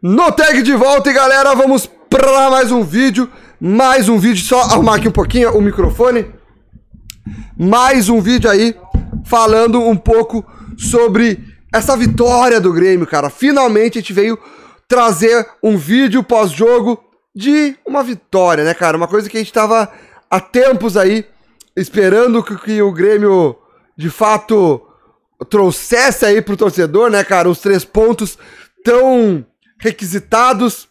No tag de volta e galera, vamos para mais um vídeo, mais um vídeo, só arrumar aqui um pouquinho o microfone. Mais um vídeo aí falando um pouco sobre essa vitória do Grêmio, cara. Finalmente a gente veio trazer um vídeo pós-jogo de uma vitória, né, cara? Uma coisa que a gente tava há tempos aí esperando que, que o Grêmio de fato trouxesse aí pro torcedor, né, cara, os três pontos tão requisitados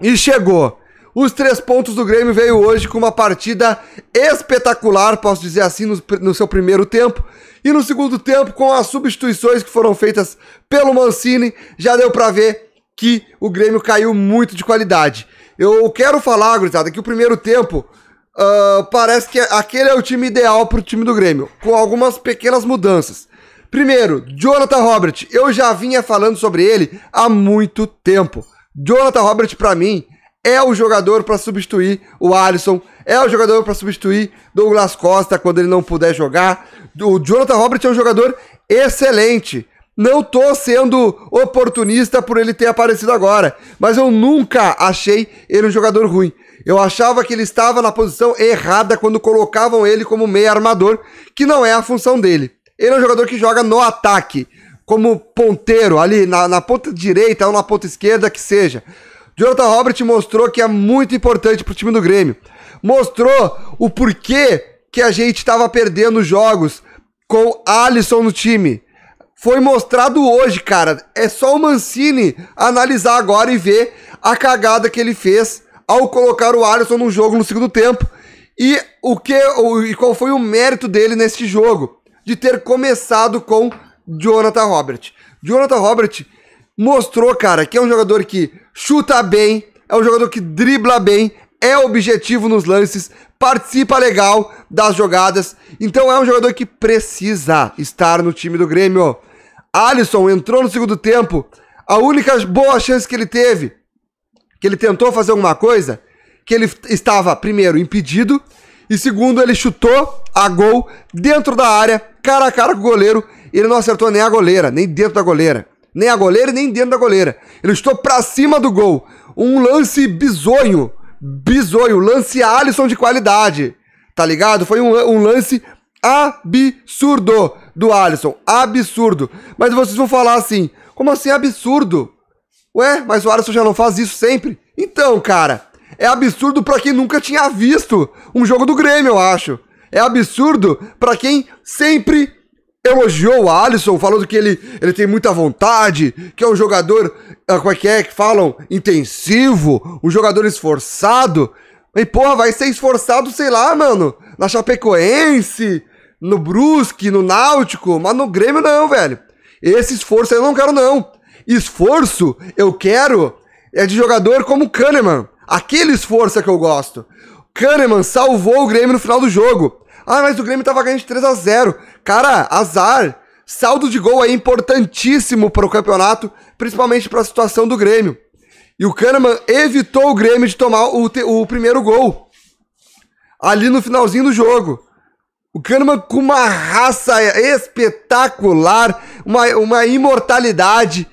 e chegou. Os três pontos do Grêmio veio hoje com uma partida espetacular, posso dizer assim, no, no, seu primeiro tempo. E no segundo tempo, com as substituições que foram feitas pelo Mancini, já deu para ver que o Grêmio caiu muito de qualidade. Eu quero falar, gurizada, que o primeiro tempo uh, parece que é, aquele é o time ideal pro time do Grêmio, com algumas pequenas mudanças. Primeiro, Jonathan Robert. Eu já vinha falando sobre ele há muito tempo. Jonathan Robert, para mim, é o jogador para substituir o Alisson, é o jogador para substituir Douglas Costa quando ele não puder jogar. O Jonathan Robert é um jogador excelente. Não tô sendo oportunista por ele ter aparecido agora, mas eu nunca achei ele um jogador ruim. Eu achava que ele estava na posição errada quando colocavam ele como meia armador, que não é a função dele. Ele é um jogador que joga no ataque, como ponteiro, ali na, na ponta direita ou na ponta esquerda, que seja. Jonathan Robert mostrou que é muito importante pro time do Grêmio. Mostrou o porquê que a gente estava perdendo jogos com Alisson no time. Foi mostrado hoje, cara. É só o Mancini analisar agora e ver a cagada que ele fez ao colocar o Alisson no jogo no segundo tempo e o que e qual foi o mérito dele nesse jogo de ter começado com Jonathan Robert. Jonathan Robert mostrou, cara, que é um jogador que chuta bem, é um jogador que dribla bem, é objetivo nos lances, participa legal das jogadas. Então é um jogador que precisa estar no time do Grêmio. Alisson entrou no segundo tempo. A única boa chance que ele teve, que ele tentou fazer alguma coisa, que ele estava primeiro impedido e segundo, ele chutou a gol dentro da área, cara a cara com o goleiro. Ele não acertou nem a goleira, nem dentro da goleira. Nem a goleira, nem dentro da goleira. Ele chutou pra cima do gol. Um lance bizonho. Bizonho. Lance Alisson de qualidade. Tá ligado? Foi um, um lance absurdo do Alisson. Absurdo. Mas vocês vão falar assim: como assim absurdo? Ué, mas o Alisson já não faz isso sempre? Então, cara. É absurdo para quem nunca tinha visto um jogo do Grêmio, eu acho. É absurdo para quem sempre elogiou o Alisson, falando que ele, ele tem muita vontade, que é um jogador, ah, como é que é que falam? Intensivo, um jogador esforçado. E porra, vai ser esforçado, sei lá, mano, na Chapecoense, no Brusque, no Náutico, mas no Grêmio não, velho. Esse esforço eu não quero não. Esforço eu quero é de jogador como o Kahneman, Aquele esforço é que eu gosto. Kahneman salvou o Grêmio no final do jogo. Ah, mas o Grêmio tava ganhando de 3 a 0 Cara, azar. Saldo de gol é importantíssimo para o campeonato, principalmente para a situação do Grêmio. E o Kahneman evitou o Grêmio de tomar o, o primeiro gol. Ali no finalzinho do jogo. O Kahneman com uma raça espetacular, uma, uma imortalidade,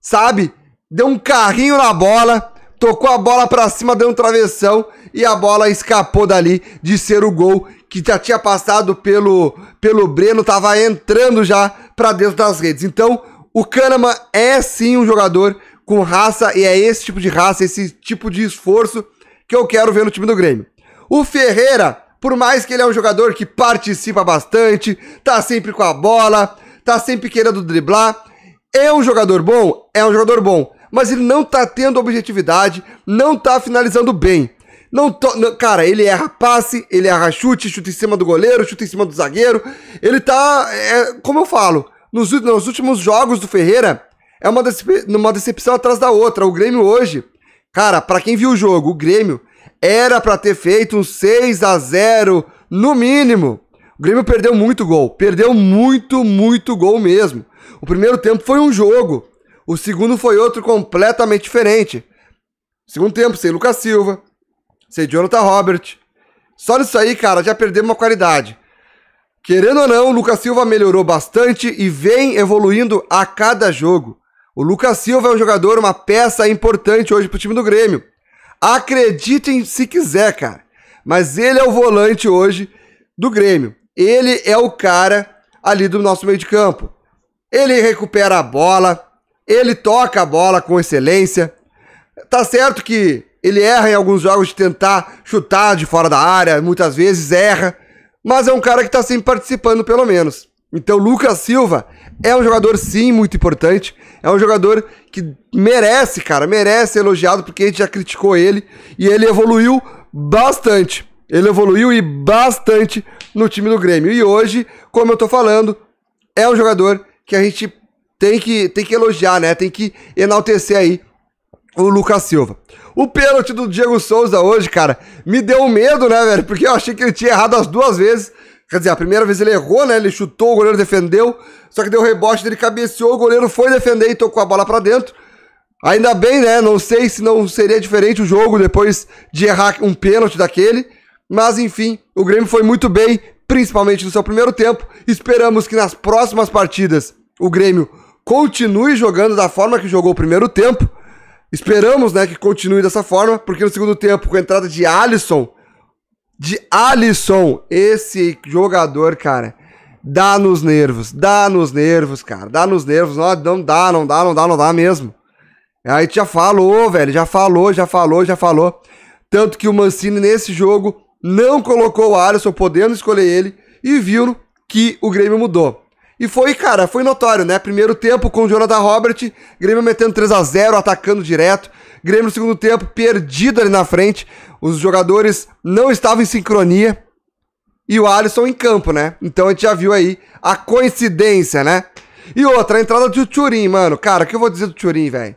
sabe? Deu um carrinho na bola tocou a bola para cima, deu um travessão e a bola escapou dali de ser o gol que já tinha passado pelo, pelo Breno, tava entrando já para dentro das redes. Então, o Kahneman é sim um jogador com raça e é esse tipo de raça, esse tipo de esforço que eu quero ver no time do Grêmio. O Ferreira, por mais que ele é um jogador que participa bastante, tá sempre com a bola, tá sempre querendo driblar, é um jogador bom? É um jogador bom mas ele não tá tendo objetividade, não tá finalizando bem. Não, to... não, cara, ele erra passe, ele erra chute, chuta em cima do goleiro, chuta em cima do zagueiro. Ele tá, é, como eu falo, nos, nos, últimos jogos do Ferreira, é uma, decep... uma decepção atrás da outra. O Grêmio hoje, cara, para quem viu o jogo, o Grêmio era para ter feito um 6 a 0 no mínimo. O Grêmio perdeu muito gol, perdeu muito, muito gol mesmo. O primeiro tempo foi um jogo. O segundo foi outro completamente diferente. Segundo tempo, sem Lucas Silva, sem Jonathan Robert. Só nisso aí, cara, já perdemos uma qualidade. Querendo ou não, o Lucas Silva melhorou bastante e vem evoluindo a cada jogo. O Lucas Silva é um jogador, uma peça importante hoje pro time do Grêmio. Acreditem se quiser, cara. Mas ele é o volante hoje do Grêmio. Ele é o cara ali do nosso meio de campo. Ele recupera a bola, ele toca a bola com excelência. Tá certo que ele erra em alguns jogos de tentar chutar de fora da área, muitas vezes erra, mas é um cara que tá sempre participando, pelo menos. Então, Lucas Silva é um jogador, sim, muito importante. É um jogador que merece, cara, merece ser elogiado, porque a gente já criticou ele e ele evoluiu bastante. Ele evoluiu e bastante no time do Grêmio. E hoje, como eu tô falando, é um jogador que a gente tem que, tem que elogiar, né? Tem que enaltecer aí o Lucas Silva. O pênalti do Diego Souza hoje, cara, me deu medo, né, velho? Porque eu achei que ele tinha errado as duas vezes. Quer dizer, a primeira vez ele errou, né? Ele chutou, o goleiro defendeu. Só que deu rebote, ele cabeceou, o goleiro foi defender e tocou a bola para dentro. Ainda bem, né? Não sei se não seria diferente o jogo depois de errar um pênalti daquele. Mas enfim, o Grêmio foi muito bem, principalmente no seu primeiro tempo. Esperamos que nas próximas partidas o Grêmio continue jogando da forma que jogou o primeiro tempo. Esperamos, né, que continue dessa forma, porque no segundo tempo, com a entrada de Alisson, de Alisson, esse jogador, cara, dá nos nervos, dá nos nervos, cara, dá nos nervos, não, não dá, não dá, não dá, não dá mesmo. Aí já falou, velho, já falou, já falou, já falou. Tanto que o Mancini nesse jogo não colocou o Alisson, podendo escolher ele, e viu que o Grêmio mudou. E foi, cara, foi notório, né? Primeiro tempo com o Jonathan Robert, Grêmio metendo 3 a 0 atacando direto. Grêmio no segundo tempo perdido ali na frente. Os jogadores não estavam em sincronia. E o Alisson em campo, né? Então a gente já viu aí a coincidência, né? E outra, a entrada do Turim, mano. Cara, o que eu vou dizer do Turim, velho?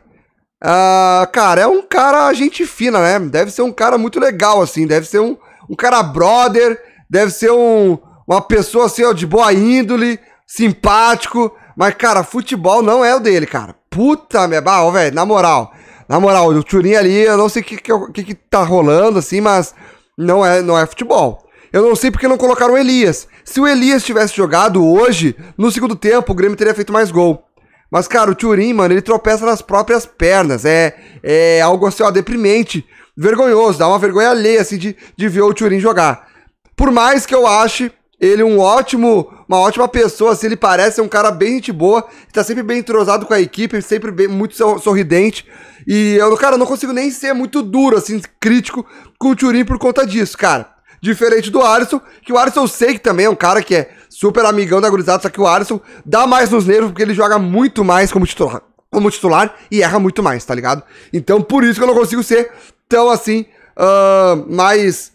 Ah, cara, é um cara gente fina, né? Deve ser um cara muito legal, assim. Deve ser um, um cara brother. Deve ser um, uma pessoa, assim, ó, de boa índole simpático, mas, cara, futebol não é o dele, cara. Puta minha barra, velho, na moral. Na moral, o Turin ali, eu não sei o que, que, que, tá rolando, assim, mas não é, não é futebol. Eu não sei porque não colocaram o Elias. Se o Elias tivesse jogado hoje, no segundo tempo, o Grêmio teria feito mais gol. Mas, cara, o Turin, mano, ele tropeça nas próprias pernas. É, é algo assim, ó, deprimente, vergonhoso. Dá uma vergonha alheia, assim, de, de ver o Turin jogar. Por mais que eu ache ele é um ótimo, uma ótima pessoa, assim, ele parece é um cara bem gente boa, tá sempre bem entrosado com a equipe, sempre bem, muito sorridente. E eu, cara, não consigo nem ser muito duro, assim, crítico com o Thiurin por conta disso, cara. Diferente do Alisson, que o Alisson eu sei que também é um cara que é super amigão da gurizada, só que o Alisson dá mais nos nervos porque ele joga muito mais como titular, como titular e erra muito mais, tá ligado? Então por isso que eu não consigo ser tão assim, uh, mais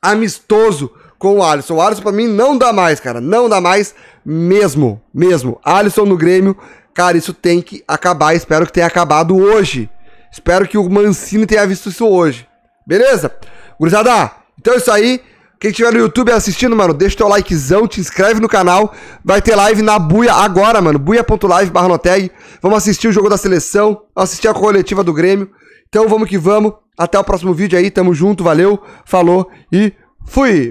amistoso com o Alisson. O Alisson, pra mim, não dá mais, cara. Não dá mais mesmo. Mesmo. Alisson no Grêmio, cara, isso tem que acabar. Espero que tenha acabado hoje. Espero que o Mancini tenha visto isso hoje. Beleza? Gurizada, então é isso aí. Quem estiver no YouTube assistindo, mano, deixa teu likezão, te inscreve no canal. Vai ter live na Buia agora, mano. Buia.live barra Noteg. Vamos assistir o jogo da seleção, assistir a coletiva do Grêmio. Então vamos que vamos. Até o próximo vídeo aí. Tamo junto, valeu, falou e fui!